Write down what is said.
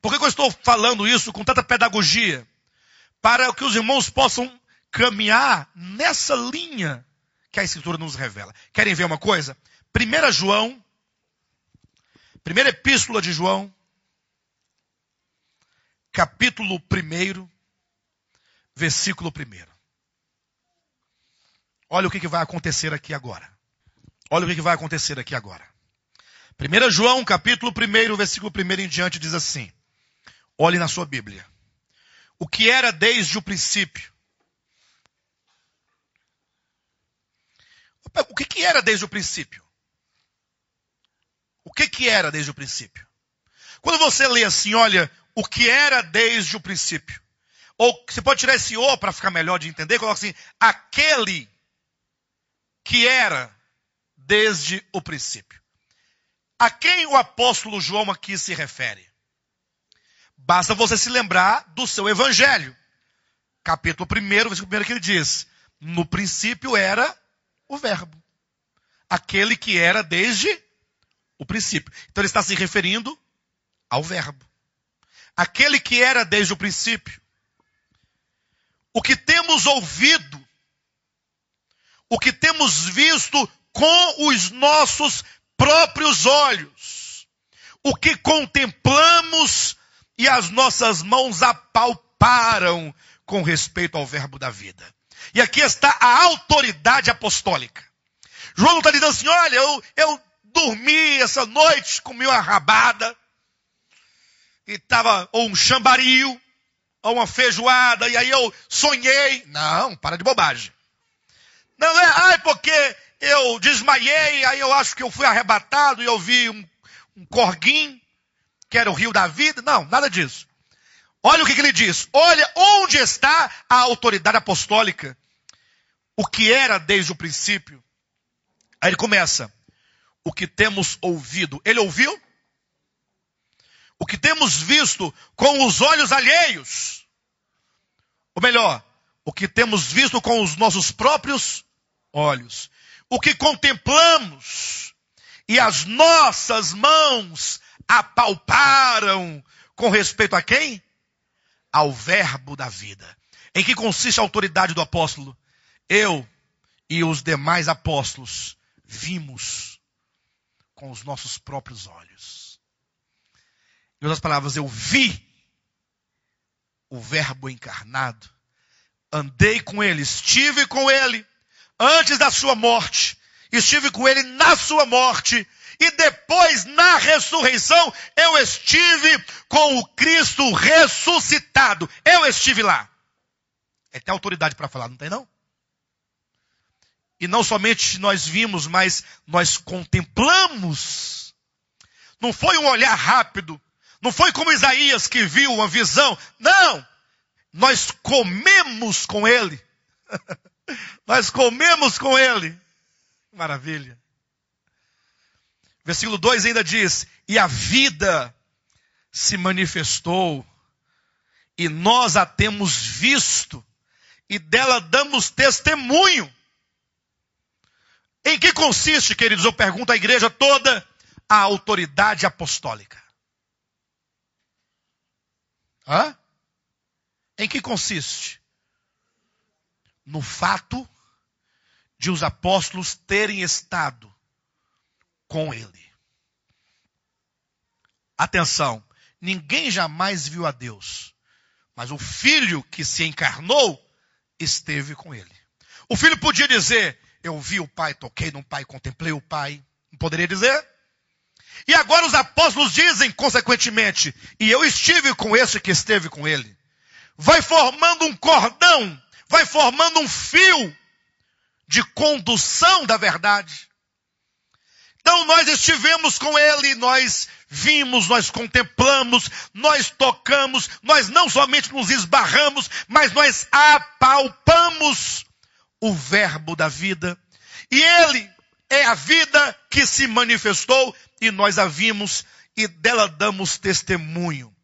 Por que, eu estou falando isso com tanta pedagogia? Para que os irmãos possam caminhar nessa linha que a Escritura nos revela. Querem ver uma coisa? Primeira João, primeira epístola de João, capítulo 1, versículo 1. Olha o que, vai acontecer aqui agora. Olha o que, que vai acontecer aqui agora. 1 João, capítulo 1, versículo 1 em diante, diz assim: Olhe na sua Bíblia. O que era desde o princípio? O que, que era desde o princípio? O que, que era desde o princípio? Quando você lê assim, olha, o que era desde o princípio. Ou você pode tirar esse O para ficar melhor de entender, coloca assim, aquele que era desde o princípio. A quem o apóstolo João aqui se refere? Basta você se lembrar do seu evangelho. Capítulo 1, versículo 1 que ele diz: No princípio era o Verbo, aquele que era desde o princípio. Então ele está se referindo ao Verbo, aquele que era desde o princípio. O que temos ouvido, o que temos visto com os nossos próprios olhos, o que contemplamos as nossas mãos apalparam com respeito ao verbo da vida. E aqui está a autoridade apostólica. João não está dizendo assim: olha, eu, eu dormi essa noite, comi uma rabada, e estava, ou um chambario, ou uma feijoada, e aí eu sonhei. Não, para de bobagem. Não é, ai, porque eu desmaiei, aí eu acho que eu fui arrebatado e eu vi um, um corguinho que era o rio da vida. Não, nada disso. Olha o que, que ele diz. Olha onde está a autoridade apostólica. O que era desde o princípio. Aí ele começa. O que temos ouvido. Ele ouviu? O que temos visto com os olhos alheios. Ou melhor, o que temos visto com os nossos próprios olhos. O que contemplamos e as nossas mãos apalparam com respeito a quem? Ao Verbo da vida. Em que consiste a autoridade do apóstolo? Eu e os demais apóstolos vimos com os nossos próprios olhos. Em outras palavras, eu vi o Verbo encarnado, andei com ele, estive com ele antes da sua morte, estive com ele na sua morte, e depois na ressurreição, eu estive com o Cristo ressuscitado. Eu estive lá. Ele é tem autoridade para falar, não tem não? E não somente nós vimos, mas nós contemplamos. Não foi um olhar rápido. Não foi como Isaías que viu uma visão. Não! Nós comemos com ele. nós comemos com ele. Maravilha. Versículo 2 ainda diz: E a vida se manifestou, e nós a temos visto, e dela damos testemunho. Em que consiste, queridos? Eu pergunto à igreja toda a autoridade apostólica. Hã? Em que consiste? No fato de os apóstolos terem estado com ele. Atenção, ninguém jamais viu a Deus, mas o filho que se encarnou esteve com ele. O filho podia dizer: Eu vi o pai, toquei no pai, contemplei o pai. Não poderia dizer? E agora os apóstolos dizem, consequentemente, e eu estive com esse que esteve com ele. Vai formando um cordão, vai formando um fio de condução da verdade. Então nós estivemos com ele, nós vimos, nós contemplamos, nós tocamos, nós não somente nos esbarramos, mas nós apalpamos o verbo da vida. E ele é a vida que se manifestou e nós a vimos e dela damos testemunho.